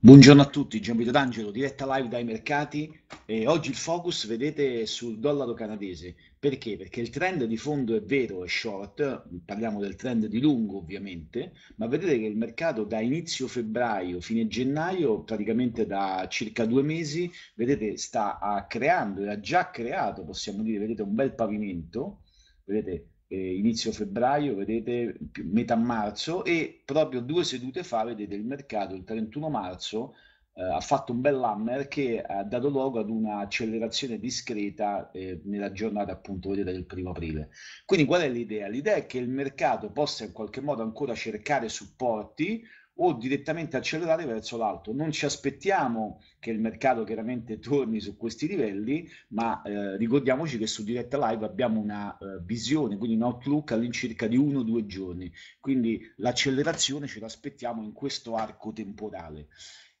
Buongiorno a tutti, Gianvito D'Angelo, diretta live dai mercati. E oggi il focus vedete sul dollaro canadese. Perché? Perché il trend di fondo è vero, è short, parliamo del trend di lungo ovviamente, ma vedete che il mercato da inizio febbraio, fine gennaio, praticamente da circa due mesi, vedete sta creando e ha già creato, possiamo dire, vedete un bel pavimento, vedete eh, inizio febbraio, vedete metà marzo e proprio due sedute fa, vedete il mercato il 31 marzo eh, ha fatto un bel hammer che ha dato luogo ad un'accelerazione discreta eh, nella giornata appunto vedete del primo aprile. Quindi qual è l'idea? L'idea è che il mercato possa in qualche modo ancora cercare supporti o direttamente accelerare verso l'alto. Non ci aspettiamo che il mercato chiaramente torni su questi livelli, ma eh, ricordiamoci che su Diretta Live abbiamo una eh, visione, quindi un outlook all'incirca di uno o due giorni, quindi l'accelerazione ce l'aspettiamo in questo arco temporale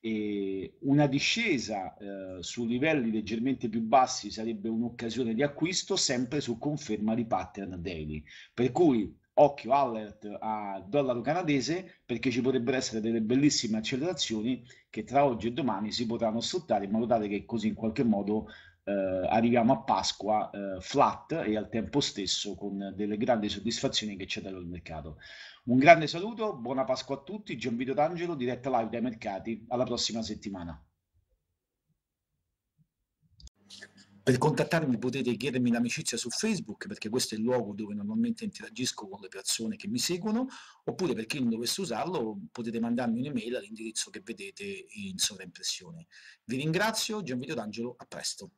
e una discesa eh, su livelli leggermente più bassi sarebbe un'occasione di acquisto sempre su conferma di pattern daily. Per cui occhio alert al dollaro canadese perché ci potrebbero essere delle bellissime accelerazioni che tra oggi e domani si potranno sfruttare in modo tale che così in qualche modo eh, arriviamo a Pasqua eh, flat e al tempo stesso con delle grandi soddisfazioni che ci ha dato il mercato. Un grande saluto, buona Pasqua a tutti, Gian Vito D'Angelo, diretta live dai mercati, alla prossima settimana. Per contattarmi potete chiedermi l'amicizia su Facebook, perché questo è il luogo dove normalmente interagisco con le persone che mi seguono, oppure per chi non dovesse usarlo potete mandarmi un'email all'indirizzo che vedete in sovraimpressione. Vi ringrazio, Gianvito D'Angelo, a presto.